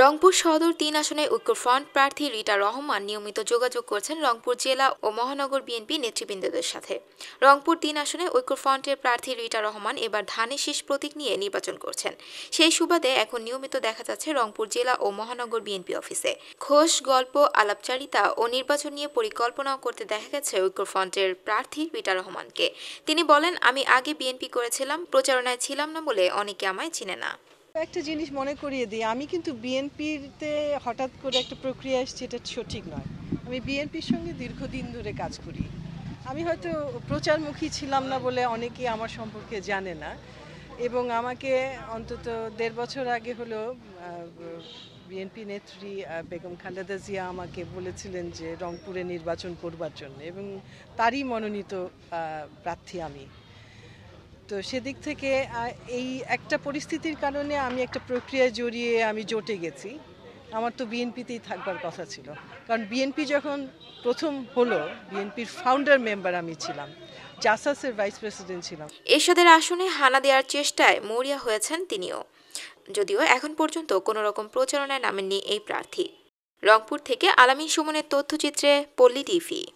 রংপুর সদর তিন আসনে ঐক্যফ্রন্ট প্রার্থী রিটা রহমান নিয়মিত যোগাযোগ করছেন রংপুর জেলা ও মহানগর বিএনপি নেতৃবৃন্দদের সাথে রংপুর তিন আসনে ঐক্যফ্রন্টের প্রার্থী রিটা রহমান এবার ধানে শীষ প্রতীক নিয়ে নির্বাচন করছেন সেই সুবাদে এখন নিয়মিত দেখা যাচ্ছে রংপুর জেলা ও মহানগর বিএনপি অফিসে খোশ গল্প আলাপচারিতা ও নির্বাচন নিয়ে পরিকল্পনাও করতে দেখা গেছে ঐক্যফ্রন্টের প্রার্থী রিটা রহমানকে তিনি বলেন আমি আগে বিএনপি করেছিলাম প্রচারণায় ছিলাম না বলে অনেকে আমায় চিনে না একটা জিনিস মনে করিয়ে দিই আমি কিন্তু বিএনপিতে হঠাৎ করে একটা প্রক্রিয়া এসছে এটা সঠিক নয় আমি বিএনপির সঙ্গে দীর্ঘদিন ধরে কাজ করি আমি হয়তো প্রচারমুখী ছিলাম না বলে অনেকে আমার সম্পর্কে জানে না এবং আমাকে অন্তত দেড় বছর আগে হলো বিএনপি নেত্রী বেগম খালেদা জিয়া আমাকে বলেছিলেন যে রংপুরে নির্বাচন করবার জন্য এবং তারই মনোনীত প্রার্থী আমি তো সেদিক থেকে এই একটা পরিস্থিতির কারণে আমি একটা প্রক্রিয়া জড়িয়ে আমি জোটে গেছি আমার তো বিএনপিতেই থাকবার কথা ছিল কারণ বিএনপি যখন প্রথম হলো বিএনপির ফাউন্ডার মেম্বার আমি ছিলাম জাসাসের ভাইস প্রেসিডেন্ট ছিলাম এরশাদের আসনে হানা দেওয়ার চেষ্টায় মরিয়া হয়েছেন তিনিও যদিও এখন পর্যন্ত কোনো রকম প্রচারণায় নামেননি এই প্রার্থী রংপুর থেকে আলামিন সুমনের তথ্যচিত্রে পল্লী টিভি